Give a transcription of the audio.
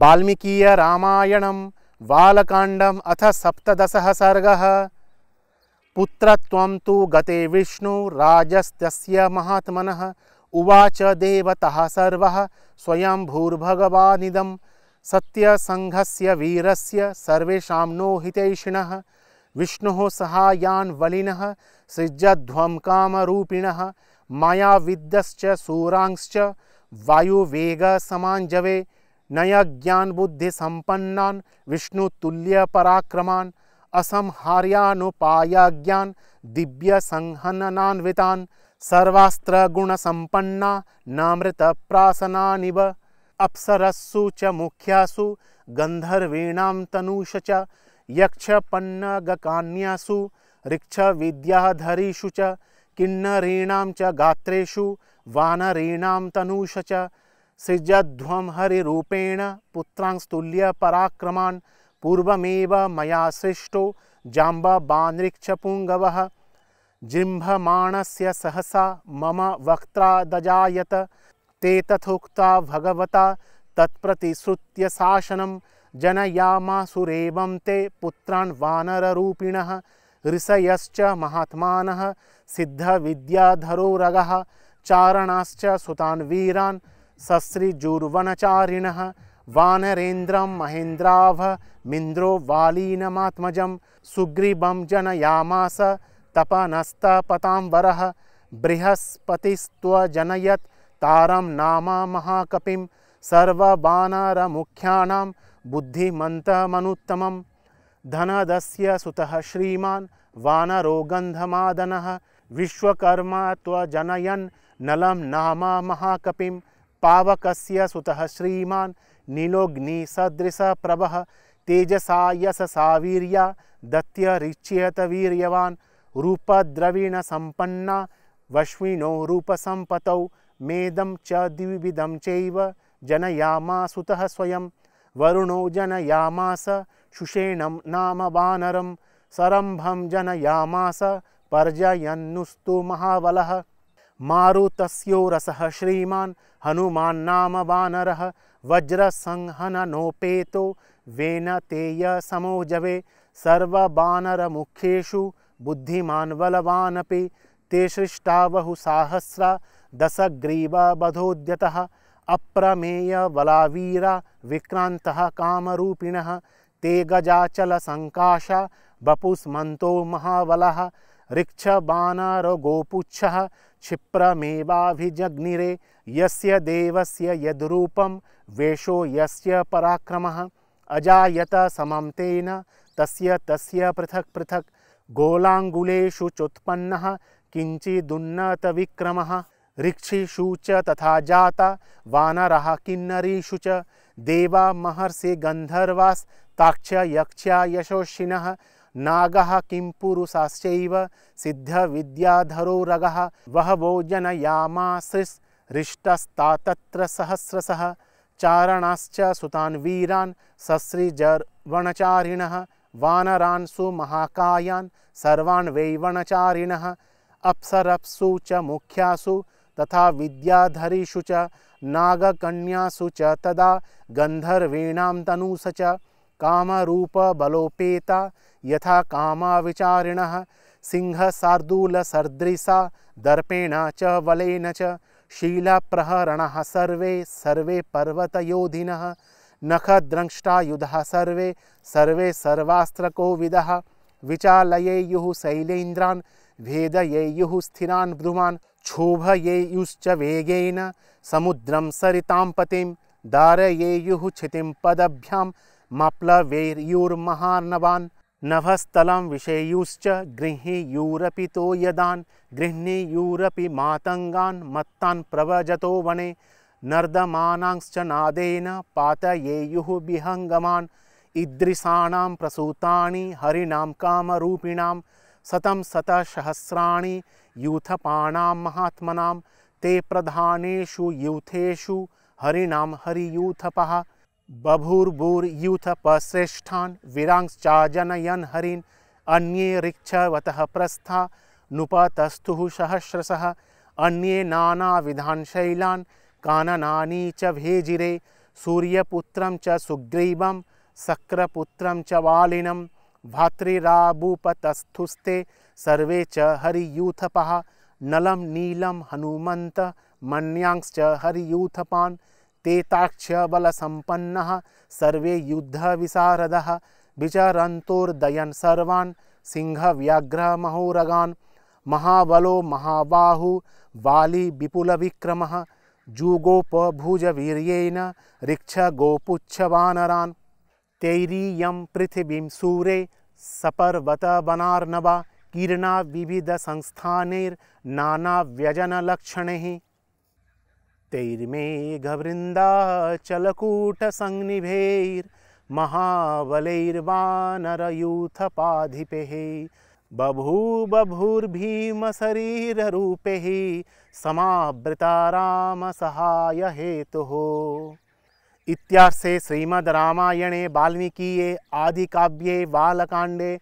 वाल्मीकीयरामायणं वालकांडम अथ सप्तश सर्ग पुत्र तु गते विष्णु राजस्त महात्म उवाच देवतः सर्वः स्वयंभूर्भगवानिदं सत्यसङ्घस्य वीरस्य सर्वेषां नो विष्णु विष्णुः सहायान् वलिनः माया विद्य मायाविद्यश्च सूरांश्च सामंजवे नया ज्ञान बुद्धि संपन्ना विष्णु तुल्य पराक्रमान असंहार्यानुपाया ज्ञान दिव्य संहननान्वितान सर्वास्त्र गुण संपन्ना नामृत प्रासनाव अप्सरसु च मुख्यासु गंधर्वीणाम तनूष च यक्षपन्नगकान्यासु ऋक्ष विद्याधरीषु च किन्नरीणाम च गात्रेषु तनूष च सृजध्वरिपेण हरिरूपेण पराक्रमा पूर्वमे पूर्वमेव सृष्टो सृष्टो जिंभमाण से सहसा मम वक्त्रादजायत ते तथोक्ता भगवता तत्प्रतिश्रुत्य शासनं जनयामासुरेवं ते पुत्रान् वानररूपिणः ऋषयश्च महात्मानः सिद्धविद्याधरो रगः चारणाश्च सुतान् सस्रिजूर्वनचारिण वानरेन्द्रं महेन्द्राभ मिन्द्रो वालीनमात्मजं सुग्रीव जनयामास तपनस्तपतां तारम बृहस्पतिस्त्वजनयत् तारं मुख्या महाकपिं सर्ववानरमुख्याणां बुद्धिमन्तमनुत्तमं धनदस्य सुतः श्रीमान् वानरो गंधमादन विश्वकर्मा त्वजनयन् नलम नाम महाकपिम पावक सुत श्रीमान् नीलोऽग्निसदृशः प्रभ तेजसा यशसा वीर्या दत्यरिच्यत वीर्यवान् रूपद्रविणसम्पन्ना वश्विणो रूपसम्पतौ च द्विविधं चैव जनयामासुतः स्वयं वरुणो जनयामास शुषेणं नाम वानरं सरम्भं जनयामास पर्जयन्नुस्तु महाबलः मारुतस्यो रसः श्रीमान् हनुमान्नाम वानरः वज्रसंहननोपेतो वेनतेयसमोजवे सर्वबानरमुख्येषु बुद्धिमान् बलवानपि ते सृष्टा बहु दस सृष्टावहुसाहस्रा दशग्रीवबधोद्यतः अप्रमेयबलावीरा विक्रान्तः कामरूपिणः ते गजाचल संकाशा बपुस्मंतो गजाचलसङ्काशा वपुस्मन्तो बानर ऋक्षबाणारगोपुच्छः क्षिप्रमेवाभिजग्निरे यस्य देवस्य यद्रूपं वेशो यस्य पराक्रमः अजायत समं तेन तस्य तस्य पृथक् पृथक् गोलाङ्गुलेषु चोत्पन्नः किञ्चिदुन्नतविक्रमः ऋक्षिषु च तथा जाता वानरः किन्नरीषु च देवा महर्षि गन्धर्वास्ताक्ष यक्षा यशोषिणः नाग किं सिद्ध सिद्धविद्याधरो रगः वह भोजनयामाश्रिष्टस्ता तत्र सहस्रशः चारणाश्च सुतान् वीरान् ससृजर्वणचारिणः वानरान्सु महाकायान् सर्वान् अप्सरप्सु च मुख्यासु तथा विद्याधरीषु च नागकन्यासु च तदा गन्धर्वेणां तनूस च कामरूपबलोपेता यथा कामाविचारिणः सिंहसार्दूलसर्दृशा दर्पेण च वलेन च प्रहरण सर्वे सर्वे पर्वतयोधिनः नखद्रंष्टायुधः सर्वे सर्वे विद विचालयेयुः शैलेन्द्रान् भेदयेयु स्थिरा ब्रुमान् क्षोभयेयुश्च वेगेन समुद्रम सरितां पतिं दारयेयुः क्षितिं पदभ्यां माप्लवेर्युर्महार्णवान् नभस्तलं विषेयुश्च गृह्णीयूरपि तो यदान् गृह्णीयूरपि मातङ्गान् मत्तान् प्रवजतो वने नर्दमानांश्च नादेन पातयेयुः विहङ्गमान् ईदृशाणां प्रसूतानि हरिणां कामरूपिणां शत शतसहस्राणि यूथपाणां महात्मनां ते प्रधानेषु यूथेषु हरिणां हरियूथपः बभूर्भूर्यूथ पश्रेष्ठान् वीरांश्चा जनयन् हरीन् अन्ये ऋक्षवतः प्रस्था नुपतस्थुः सहस्रशः अन्ये नानाविधान् शैलान् काननानी च भेजिरे सूर्यपुत्रं च सुग्रीवं शक्रपुत्रं च वालिनं भातृराबुपतस्थुस्ते सर्वे च हरियूथपः नलं नीलम हनुमन्त मन्यांश्च हरियूथपान् संपन्न सर्वे युद्धविशारदः विचरन्तोर्दयन् सर्वान् सिंहव्याघ्रमहोरगान् महाबलो महाबाहु वाली विपुलविक्रमः जुगोपभुजवीर्येण ऋक्षगोपुच्छवानरान् तैरीयं पृथिवीं सूरे सपर्वतवनार्नवा कीर्णा बभू तैर्मेघवृन्दाचलकूटसंनिभैर्महाबलैर्वानरयूथपाधिपैः बभूबभूर्भीमशरीररूपैः समावृता तो इत्यार्षे श्रीमद् रामायणे वाल्मीकीये आदिकाव्ये बालकांडे